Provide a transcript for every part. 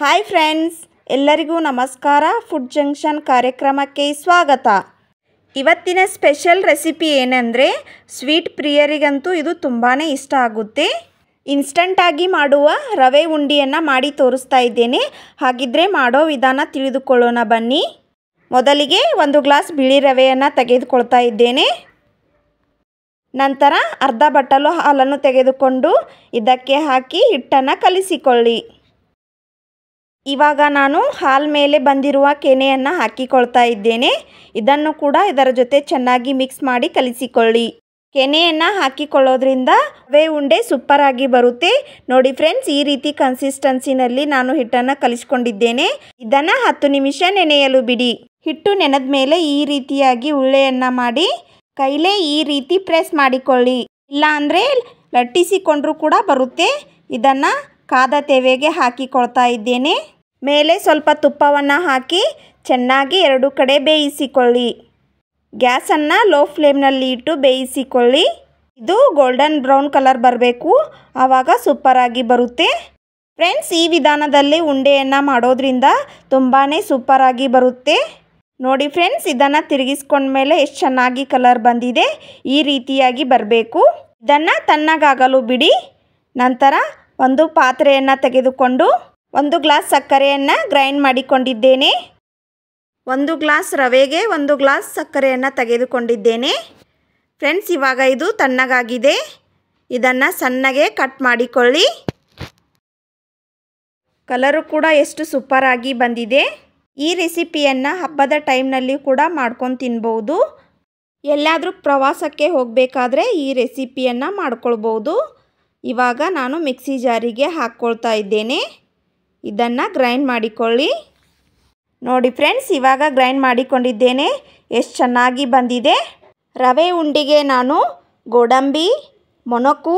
hi friends ಎಲ್ಲರಿಗೂ ನಮಸ್ಕಾರ food junction ಕಾರ್ಯಕ್ರಮಕ್ಕೆ ಸ್ವಾಗತ ಇವತ್ತಿನ ಸ್ಪೆಷಲ್ ರೆಸಿಪಿ ಏನಂದರೆ ಸ್ವೀಟ್ ಪ್ರಿಯರಿಗಂತೂ ಇದು ತುಂಬಾ ಇಷ್ಟ ಆಗುತ್ತೆ ಇನ್ಸ್ಟಂಟಾಗಿ ಮಾಡುವ ರವೆ ಉಂಡಿಯನ್ನು ಮಾಡಿ ತೋರಿಸ್ತಾ ಇದ್ದೇನೆ ಹಾಗಿದ್ರೆ ಮಾಡೋ ವಿಧಾನ ತಿಳಿದುಕೊಳ್ಳೋಣ ಬನ್ನಿ ಮೊದಲಿಗೆ ಒಂದು ಗ್ಲಾಸ್ ಬಿಳಿ ರವೆಯನ್ನು ತೆಗೆದುಕೊಳ್ತಾ ಇದ್ದೇನೆ ನಂತರ ಅರ್ಧ ಬಟ್ಟಲು ಹಾಲನ್ನು ತೆಗೆದುಕೊಂಡು ಇದಕ್ಕೆ ಹಾಕಿ ಹಿಟ್ಟನ್ನು ಕಲಿಸಿಕೊಳ್ಳಿ ಇವಾಗ ನಾನು ಹಾಲ್ ಮೇಲೆ ಬಂದಿರುವ ಕೆನೆಯನ್ನು ಹಾಕಿಕೊಳ್ತಾ ಇದ್ದೇನೆ ಇದನ್ನು ಕೂಡ ಇದರ ಜೊತೆ ಚೆನ್ನಾಗಿ ಮಿಕ್ಸ್ ಮಾಡಿ ಕಲಿಸಿಕೊಳ್ಳಿ ಕೆನೆಯನ್ನು ಹಾಕಿಕೊಳ್ಳೋದ್ರಿಂದ ಅವೇ ಉಂಡೆ ಆಗಿ ಬರುತ್ತೆ ನೋಡಿ ಫ್ರೆಂಡ್ಸ್ ಈ ರೀತಿ ಕನ್ಸಿಸ್ಟೆನ್ಸಿನಲ್ಲಿ ನಾನು ಹಿಟ್ಟನ್ನು ಕಲಿಸ್ಕೊಂಡಿದ್ದೇನೆ ಇದನ್ನು ಹತ್ತು ನಿಮಿಷ ನೆನೆಯಲು ಬಿಡಿ ಹಿಟ್ಟು ನೆನೆದ ಮೇಲೆ ಈ ರೀತಿಯಾಗಿ ಉಳ್ಳೆಯನ್ನು ಮಾಡಿ ಕೈಲೇ ಈ ರೀತಿ ಪ್ರೆಸ್ ಮಾಡಿಕೊಳ್ಳಿ ಇಲ್ಲಾಂದರೆ ಲಟ್ಟಿಸಿಕೊಂಡ್ರೂ ಕೂಡ ಬರುತ್ತೆ ಇದನ್ನು ಕಾದ ತೆವೆಗೆ ಹಾಕಿಕೊಳ್ತಾ ಇದ್ದೇನೆ ಮೇಲೆ ಸ್ವಲ್ಪ ತುಪ್ಪವನ್ನು ಹಾಕಿ ಚೆನ್ನಾಗಿ ಎರಡು ಕಡೆ ಬೇಯಿಸಿಕೊಳ್ಳಿ ಗ್ಯಾಸನ್ನು ಲೋ ಫ್ಲೇಮ್ನಲ್ಲಿ ಇಟ್ಟು ಬೇಯಿಸಿಕೊಳ್ಳಿ ಇದು ಗೋಲ್ಡನ್ ಬ್ರೌನ್ ಕಲರ್ ಬರಬೇಕು ಆವಾಗ ಸೂಪರಾಗಿ ಬರುತ್ತೆ ಫ್ರೆಂಡ್ಸ್ ಈ ವಿಧಾನದಲ್ಲಿ ಉಂಡೆಯನ್ನು ಮಾಡೋದ್ರಿಂದ ತುಂಬಾ ಸೂಪರಾಗಿ ಬರುತ್ತೆ ನೋಡಿ ಫ್ರೆಂಡ್ಸ್ ಇದನ್ನು ತಿರುಗಿಸ್ಕೊಂಡ್ಮೇಲೆ ಎಷ್ಟು ಚೆನ್ನಾಗಿ ಕಲರ್ ಬಂದಿದೆ ಈ ರೀತಿಯಾಗಿ ಬರಬೇಕು ಇದನ್ನು ತಣ್ಣಗಾಗಲು ಬಿಡಿ ನಂತರ ಒಂದು ಪಾತ್ರೆಯನ್ನು ತೆಗೆದುಕೊಂಡು ಒಂದು ಗ್ಲಾಸ್ ಸಕ್ಕರೆಯನ್ನು ಗ್ರೈಂಡ್ ಮಾಡಿಕೊಂಡಿದ್ದೇನೆ ಒಂದು ಗ್ಲಾಸ್ ರವೆಗೆ ಒಂದು ಗ್ಲಾಸ್ ಸಕ್ಕರೆಯನ್ನು ತೆಗೆದುಕೊಂಡಿದ್ದೇನೆ ಫ್ರೆಂಡ್ಸ್ ಇವಾಗ ಇದು ತಣ್ಣಗಾಗಿದೆ ಇದನ್ನು ಸಣ್ಣಗೆ ಕಟ್ ಮಾಡಿಕೊಳ್ಳಿ ಕಲರು ಕೂಡ ಎಷ್ಟು ಸೂಪರಾಗಿ ಬಂದಿದೆ ಈ ರೆಸಿಪಿಯನ್ನು ಹಬ್ಬದ ಟೈಮ್ನಲ್ಲಿ ಕೂಡ ಮಾಡ್ಕೊಂಡು ತಿನ್ಬೋದು ಎಲ್ಲಾದರೂ ಪ್ರವಾಸಕ್ಕೆ ಹೋಗಬೇಕಾದ್ರೆ ಈ ರೆಸಿಪಿಯನ್ನು ಮಾಡ್ಕೊಳ್ಬೋದು ಇವಾಗ ನಾನು ಮಿಕ್ಸಿ ಜಾರಿಗೆ ಹಾಕ್ಕೊಳ್ತಾ ಇದ್ದೇನೆ ಇದನ್ನು ಗ್ರೈಂಡ್ ಮಾಡಿಕೊಳ್ಳಿ ನೋಡಿ ಫ್ರೆಂಡ್ಸ್ ಇವಾಗ ಗ್ರೈಂಡ್ ಮಾಡಿಕೊಂಡಿದ್ದೇನೆ ಎಷ್ಟು ಚೆನ್ನಾಗಿ ಬಂದಿದೆ ರವೆ ಉಂಡಿಗೆ ನಾನು ಗೋಡಂಬಿ ಮೊಣಕು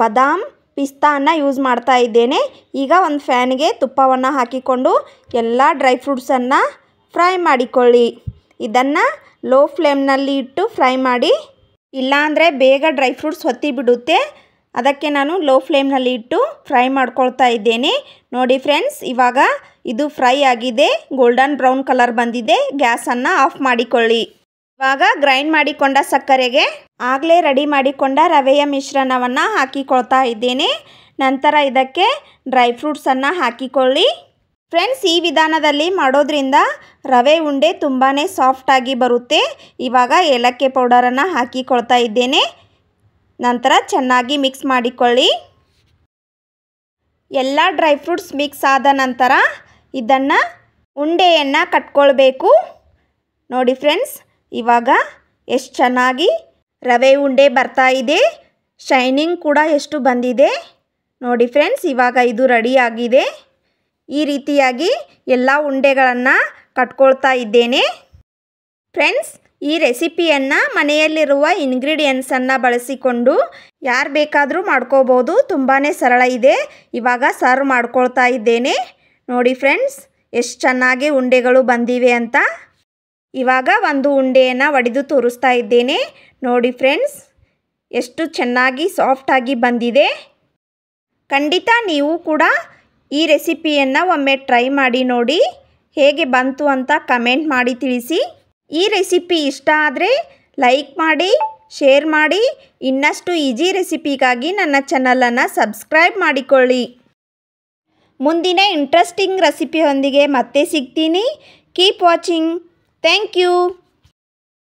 ಬದಾಮ್ ಪಿಸ್ತಾನ ಯೂಸ್ ಮಾಡ್ತಾ ಇದ್ದೇನೆ ಈಗ ಒಂದು ಫ್ಯಾನ್ಗೆ ತುಪ್ಪವನ್ನು ಹಾಕಿಕೊಂಡು ಎಲ್ಲ ಡ್ರೈ ಫ್ರೂಟ್ಸನ್ನು ಫ್ರೈ ಮಾಡಿಕೊಳ್ಳಿ ಇದನ್ನು ಲೋ ಫ್ಲೇಮ್ನಲ್ಲಿ ಇಟ್ಟು ಫ್ರೈ ಮಾಡಿ ಇಲ್ಲಾಂದರೆ ಬೇಗ ಡ್ರೈ ಫ್ರೂಟ್ಸ್ ಹೊತ್ತಿ ಬಿಡುತ್ತೆ ಅದಕ್ಕೆ ನಾನು ಲೋ ಫ್ಲೇಮ್ನಲ್ಲಿ ಇಟ್ಟು ಫ್ರೈ ಮಾಡ್ಕೊಳ್ತಾ ಇದ್ದೇನೆ ನೋಡಿ ಫ್ರೆಂಡ್ಸ್ ಇವಾಗ ಇದು ಫ್ರೈ ಆಗಿದೆ ಗೋಲ್ಡನ್ ಬ್ರೌನ್ ಕಲರ್ ಬಂದಿದೆ ಗ್ಯಾಸನ್ನು ಆಫ್ ಮಾಡಿಕೊಳ್ಳಿ ಇವಾಗ ಗ್ರೈಂಡ್ ಮಾಡಿಕೊಂಡ ಸಕ್ಕರೆಗೆ ಆಗಲೇ ರೆಡಿ ಮಾಡಿಕೊಂಡ ರವೆಯ ಮಿಶ್ರಣವನ್ನು ಹಾಕಿಕೊಳ್ತಾ ಇದ್ದೇನೆ ನಂತರ ಇದಕ್ಕೆ ಡ್ರೈ ಫ್ರೂಟ್ಸನ್ನು ಹಾಕಿಕೊಳ್ಳಿ ಫ್ರೆಂಡ್ಸ್ ಈ ವಿಧಾನದಲ್ಲಿ ಮಾಡೋದ್ರಿಂದ ರವೆ ಉಂಡೆ ತುಂಬಾ ಸಾಫ್ಟಾಗಿ ಬರುತ್ತೆ ಇವಾಗ ಏಲಕ್ಕಿ ಪೌಡರನ್ನು ಹಾಕಿಕೊಳ್ತಾ ಇದ್ದೇನೆ ನಂತರ ಚೆನ್ನಾಗಿ ಮಿಕ್ಸ್ ಮಾಡಿಕೊಳ್ಳಿ ಎಲ್ಲ ಡ್ರೈ ಫ್ರೂಟ್ಸ್ ಮಿಕ್ಸ್ ಆದ ನಂತರ ಇದನ್ನು ಉಂಡೆಯನ್ನು ಕಟ್ಕೊಳ್ಬೇಕು ನೋಡಿ ಫ್ರೆಂಡ್ಸ್ ಇವಾಗ ಎಷ್ಟು ಚೆನ್ನಾಗಿ ರವೆ ಉಂಡೆ ಬರ್ತಾ ಇದೆ ಶೈನಿಂಗ್ ಕೂಡ ಎಷ್ಟು ಬಂದಿದೆ ನೋಡಿ ಫ್ರೆಂಡ್ಸ್ ಇವಾಗ ಇದು ರೆಡಿಯಾಗಿದೆ ಈ ರೀತಿಯಾಗಿ ಎಲ್ಲ ಉಂಡೆಗಳನ್ನು ಕಟ್ಕೊಳ್ತಾ ಇದ್ದೇನೆ ಫ್ರೆಂಡ್ಸ್ ಈ ರೆಸಿಪಿಯನ್ನು ಮನೆಯಲ್ಲಿರುವ ಇಂಗ್ರೀಡಿಯೆಂಟ್ಸನ್ನು ಬಳಸಿಕೊಂಡು ಯಾರು ಬೇಕಾದರೂ ಮಾಡ್ಕೋಬೋದು ತುಂಬಾ ಸರಳ ಇದೆ ಇವಾಗ ಸರ್ವ್ ಮಾಡ್ಕೊಳ್ತಾ ಇದ್ದೇನೆ ನೋಡಿ ಫ್ರೆಂಡ್ಸ್ ಎಷ್ಟು ಚೆನ್ನಾಗಿ ಉಂಡೆಗಳು ಬಂದಿವೆ ಅಂತ ಇವಾಗ ಒಂದು ಉಂಡೆಯನ್ನು ಒಡೆದು ತೋರಿಸ್ತಾ ಇದ್ದೇನೆ ನೋಡಿ ಫ್ರೆಂಡ್ಸ್ ಎಷ್ಟು ಚೆನ್ನಾಗಿ ಸಾಫ್ಟಾಗಿ ಬಂದಿದೆ ಖಂಡಿತ ನೀವು ಕೂಡ ಈ ರೆಸಿಪಿಯನ್ನು ಒಮ್ಮೆ ಟ್ರೈ ಮಾಡಿ ನೋಡಿ ಹೇಗೆ ಬಂತು ಅಂತ ಕಮೆಂಟ್ ಮಾಡಿ ತಿಳಿಸಿ ಈ ರೆಸಿಪಿ ಇಷ್ಟ ಆದರೆ ಲೈಕ್ ಮಾಡಿ ಶೇರ್ ಮಾಡಿ ಇನ್ನಷ್ಟು ಈಜಿ ರೆಸಿಪಿಗಾಗಿ ನನ್ನ ಚಾನಲನ್ನು ಸಬ್ಸ್ಕ್ರೈಬ್ ಮಾಡಿಕೊಳ್ಳಿ ಮುಂದಿನ ಇಂಟ್ರೆಸ್ಟಿಂಗ್ ರೆಸಿಪಿಯೊಂದಿಗೆ ಮತ್ತೆ ಸಿಗ್ತೀನಿ ಕೀಪ್ ವಾಚಿಂಗ್ ಥ್ಯಾಂಕ್ ಯು